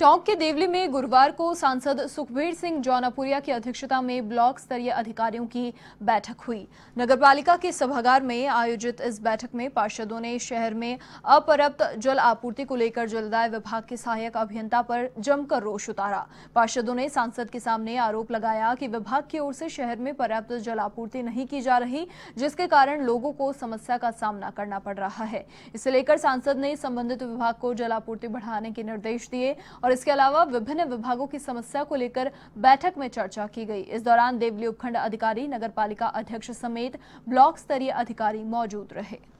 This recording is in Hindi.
टोंक के देवली में गुरुवार को सांसद सुखबीर सिंह जौनापुरिया की अध्यक्षता में ब्लॉक स्तरीय अधिकारियों की बैठक हुई नगरपालिका के सभागार में आयोजित इस बैठक में पार्षदों ने शहर में अपर्याप्त जल आपूर्ति को लेकर जलदाय विभाग के सहायक अभियंता पर जमकर रोष उतारा पार्षदों ने सांसद के सामने आरोप लगाया कि विभाग की ओर से शहर में पर्याप्त जल आपूर्ति नहीं की जा रही जिसके कारण लोगों को समस्या का सामना करना पड़ रहा है इसे लेकर सांसद ने संबंधित विभाग को जल आपूर्ति बढ़ाने के निर्देश दिए और और इसके अलावा विभिन्न विभागों की समस्या को लेकर बैठक में चर्चा की गई इस दौरान देवली उपखंड अधिकारी नगर पालिका अध्यक्ष समेत ब्लॉक स्तरीय अधिकारी मौजूद रहे